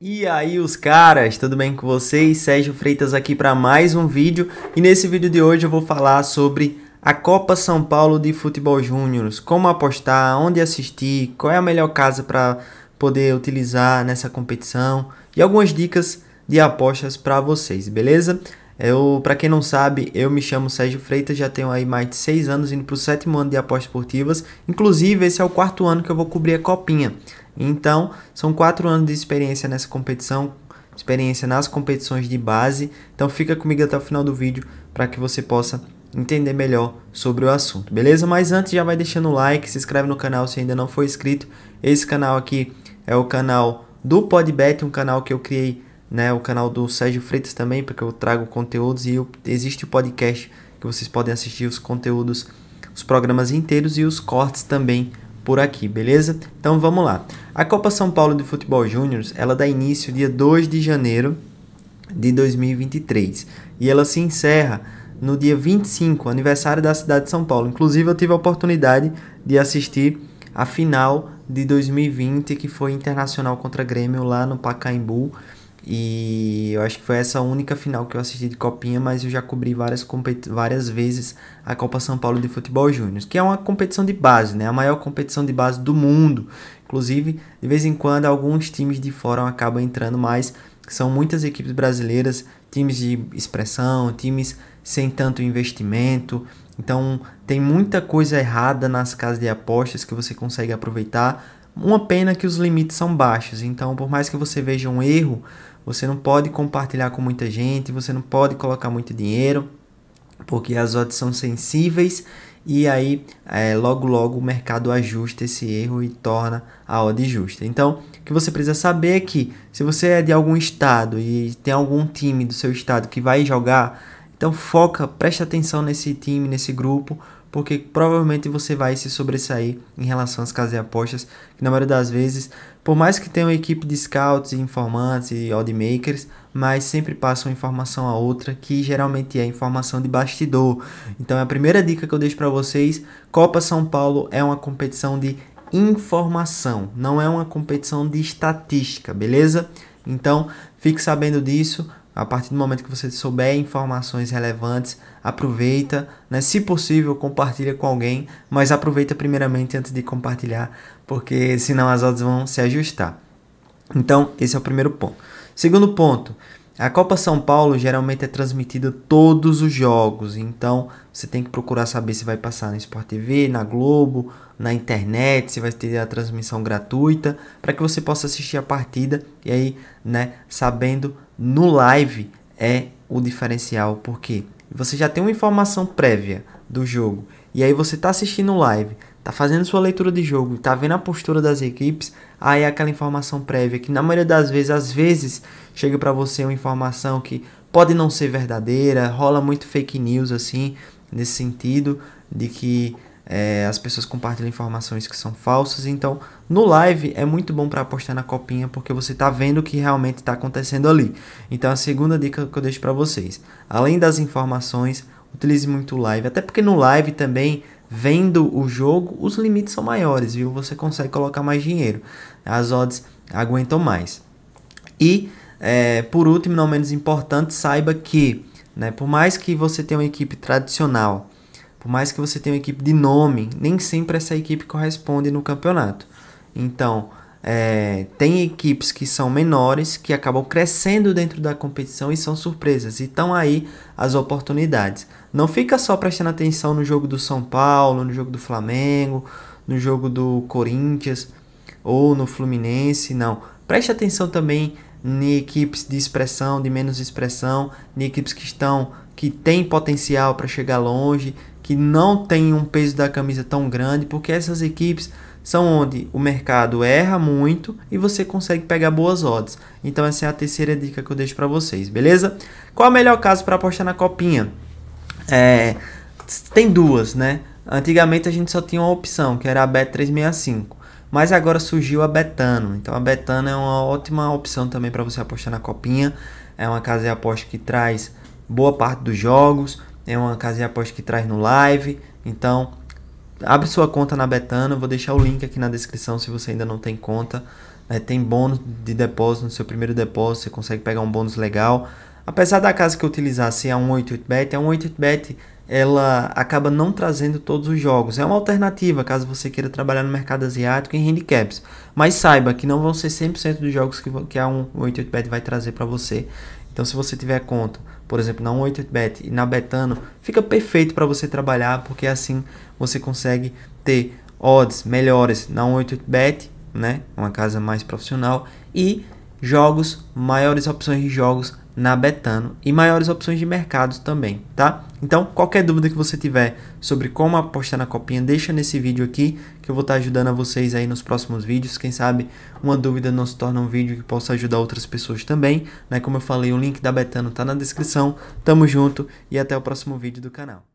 E aí os caras, tudo bem com vocês? Sérgio Freitas aqui para mais um vídeo e nesse vídeo de hoje eu vou falar sobre a Copa São Paulo de Futebol Júnior, como apostar, onde assistir, qual é a melhor casa para poder utilizar nessa competição e algumas dicas de apostas para vocês, beleza? Eu, para quem não sabe, eu me chamo Sérgio Freitas, já tenho aí mais de 6 anos indo para o sétimo ano de apostas esportivas. Inclusive, esse é o quarto ano que eu vou cobrir a copinha. Então, são quatro anos de experiência nessa competição, experiência nas competições de base. Então, fica comigo até o final do vídeo para que você possa entender melhor sobre o assunto, beleza? Mas antes, já vai deixando o like, se inscreve no canal se ainda não for inscrito. Esse canal aqui é o canal do Podbet, um canal que eu criei, né? O canal do Sérgio Freitas também, porque eu trago conteúdos e eu, existe o podcast que vocês podem assistir os conteúdos, os programas inteiros e os cortes também por aqui, beleza? Então vamos lá. A Copa São Paulo de Futebol Júnior, ela dá início dia 2 de janeiro de 2023 e ela se encerra no dia 25, aniversário da cidade de São Paulo. Inclusive eu tive a oportunidade de assistir a final de 2020 que foi Internacional contra Grêmio lá no Pacaembu. E eu acho que foi essa única final que eu assisti de Copinha, mas eu já cobri várias, várias vezes a Copa São Paulo de Futebol Júnior, que é uma competição de base, né? A maior competição de base do mundo. Inclusive, de vez em quando, alguns times de fora acabam entrando mais, são muitas equipes brasileiras, times de expressão, times sem tanto investimento. Então, tem muita coisa errada nas casas de apostas que você consegue aproveitar. Uma pena que os limites são baixos, então por mais que você veja um erro, você não pode compartilhar com muita gente, você não pode colocar muito dinheiro, porque as odds são sensíveis e aí é, logo logo o mercado ajusta esse erro e torna a odd justa. Então, o que você precisa saber é que se você é de algum estado e tem algum time do seu estado que vai jogar, então foca, preste atenção nesse time, nesse grupo, porque provavelmente você vai se sobressair em relação às casas de apostas, que na maioria das vezes, por mais que tenha uma equipe de scouts, informantes e odd makers mas sempre passa uma informação a outra, que geralmente é informação de bastidor. Então a primeira dica que eu deixo para vocês, Copa São Paulo é uma competição de informação, não é uma competição de estatística, beleza? Então, fique sabendo disso, a partir do momento que você souber informações relevantes, aproveita, né? Se possível, compartilha com alguém, mas aproveita primeiramente antes de compartilhar, porque senão as odds vão se ajustar. Então, esse é o primeiro ponto. Segundo ponto, a Copa São Paulo geralmente é transmitida todos os jogos, então você tem que procurar saber se vai passar na Sport TV, na Globo, na internet, se vai ter a transmissão gratuita, para que você possa assistir a partida e aí, né, sabendo no live é o diferencial, porque você já tem uma informação prévia do jogo e aí você está assistindo o live, está fazendo sua leitura de jogo, está vendo a postura das equipes, aí é aquela informação prévia que na maioria das vezes, às vezes chega para você uma informação que pode não ser verdadeira, rola muito fake news assim nesse sentido de que é, as pessoas compartilham informações que são falsas. Então, no live é muito bom para apostar na copinha, porque você está vendo o que realmente está acontecendo ali. Então, a segunda dica que eu deixo para vocês, além das informações, utilize muito o live, até porque no live também vendo o jogo, os limites são maiores, viu? Você consegue colocar mais dinheiro, as odds aguentam mais. E é, por último, não menos importante, saiba que, né, por mais que você tenha uma equipe tradicional por mais que você tenha uma equipe de nome, nem sempre essa equipe corresponde no campeonato. Então, é, tem equipes que são menores, que acabam crescendo dentro da competição e são surpresas. E estão aí as oportunidades. Não fica só prestando atenção no jogo do São Paulo, no jogo do Flamengo, no jogo do Corinthians ou no Fluminense, não. Preste atenção também em equipes de expressão, de menos expressão, em equipes que estão que têm potencial para chegar longe, que não tem um peso da camisa tão grande, porque essas equipes são onde o mercado erra muito e você consegue pegar boas odds. Então essa é a terceira dica que eu deixo para vocês, beleza? Qual é o melhor caso para apostar na copinha? É, tem duas, né? Antigamente a gente só tinha uma opção, que era a Bet365, mas agora surgiu a Betano. Então a Betano é uma ótima opção também para você apostar na copinha. É uma casa de aposta que traz boa parte dos jogos, é uma casa de aposta que traz no live. Então, abre sua conta na Betano, vou deixar o link aqui na descrição se você ainda não tem conta. É, tem bônus de depósito no seu primeiro depósito, você consegue pegar um bônus legal. Apesar da casa que eu utilizar ser a 188bet, a 188bet ela acaba não trazendo todos os jogos. É uma alternativa caso você queira trabalhar no mercado asiático em handicaps. Mas saiba que não vão ser 100% dos jogos que, que a 188bet vai trazer para você. Então se você tiver conta, por exemplo, na 18 bet e na Betano, fica perfeito para você trabalhar, porque assim você consegue ter odds melhores na 18 bet né, uma casa mais profissional, e jogos, maiores opções de jogos na Betano e maiores opções de mercados também, tá? Então, qualquer dúvida que você tiver sobre como apostar na copinha, deixa nesse vídeo aqui que eu vou estar ajudando a vocês aí nos próximos vídeos. Quem sabe uma dúvida não se torna um vídeo que possa ajudar outras pessoas também, né? Como eu falei, o link da Betano tá na descrição. Tamo junto e até o próximo vídeo do canal.